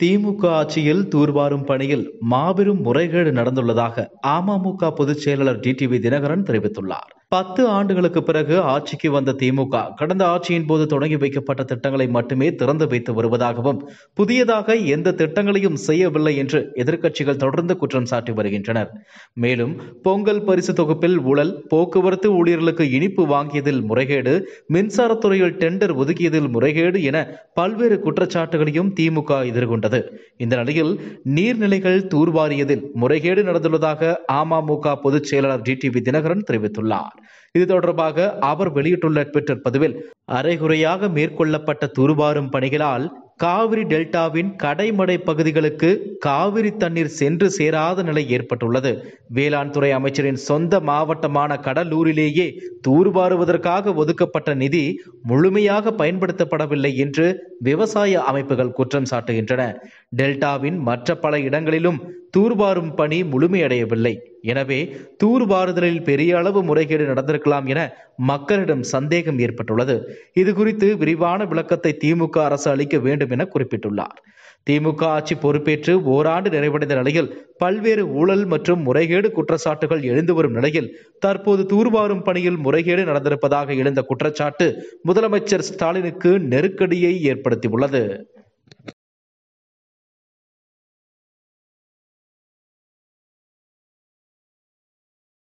திமுக ஆட்சியில் தூர்வாரும் பணியில் மாபெரும் முறைகேடு நடந்துள்ளதாக அமமுக பொதுச் செயலாளர் டிடிவி தினகரன் தெரிவித்துள்ளார் பத்து ஆண்டுகளுக்கு பிறகு ஆட்சிக்கு வந்த திமுக கடந்த ஆட்சியின் போது தொடங்கி வைக்கப்பட்ட திட்டங்களை மட்டுமே திறந்து வைத்து வருவதாகவும் புதியதாக எந்த திட்டங்களையும் செய்யவில்லை என்று எதிர்க்கட்சிகள் தொடர்ந்து குற்றம் சாட்டி வருகின்றனர் மேலும் பொங்கல் பரிசு தொகுப்பில் ஊழல் போக்குவரத்து ஊழியர்களுக்கு இனிப்பு வாங்கியதில் முறைகேடு மின்சாரத்துறையில் டெண்டர் ஒதுக்கியதில் முறைகேடு என பல்வேறு குற்றச்சாட்டுகளையும் திமுக எதிர்கொண்டது இந்த நிலையில் நீர்நிலைகள் தூர்வாரியதில் முறைகேடு நடந்துள்ளதாக அமமுக பொதுச் செயலாளர் டி தினகரன் தெரிவித்துள்ளார் இது தொடர்பாக அவர் வெளியிட்டுள்ள ட்விட்டர் பதிவில் அரைகுறையாக மேற்கொள்ளப்பட்ட தூர்வாரும் பணிகளால் காவிரி டெல்டாவின் கடைமடை பகுதிகளுக்கு காவிரி தண்ணீர் சென்று சேராத நிலை ஏற்பட்டுள்ளது வேளாண் துறை அமைச்சரின் சொந்த மாவட்டமான கடலூரிலேயே தூர்வாருவதற்காக ஒதுக்கப்பட்ட நிதி முழுமையாக பயன்படுத்தப்படவில்லை என்று விவசாய அமைப்புகள் குற்றம் சாட்டுகின்றன டெல்டாவின் மற்ற பல இடங்களிலும் தூர்வாரும் பணி முழுமையடையவில்லை எனவே தூர்வாறுதலில் பெரிய அளவு முறைகேடு நடந்திருக்கலாம் என மக்களிடம் சந்தேகம் ஏற்பட்டுள்ளது இது குறித்து விரிவான விளக்கத்தை திமுக அரசு அளிக்க வேண்டும் என குறிப்பிட்டுள்ளார் திமுக ஆட்சி பொறுப்பேற்று ஓராண்டு நிறைவடைந்த நிலையில் பல்வேறு ஊழல் மற்றும் முறைகேடு குற்றச்சாட்டுகள் எழுந்து வரும் நிலையில் தற்போது தூர்வாரும் பணியில் முறைகேடு நடந்திருப்பதாக எழுந்த குற்றச்சாட்டு முதலமைச்சர் ஸ்டாலினுக்கு நெருக்கடியை ஏற்படுத்தியுள்ளது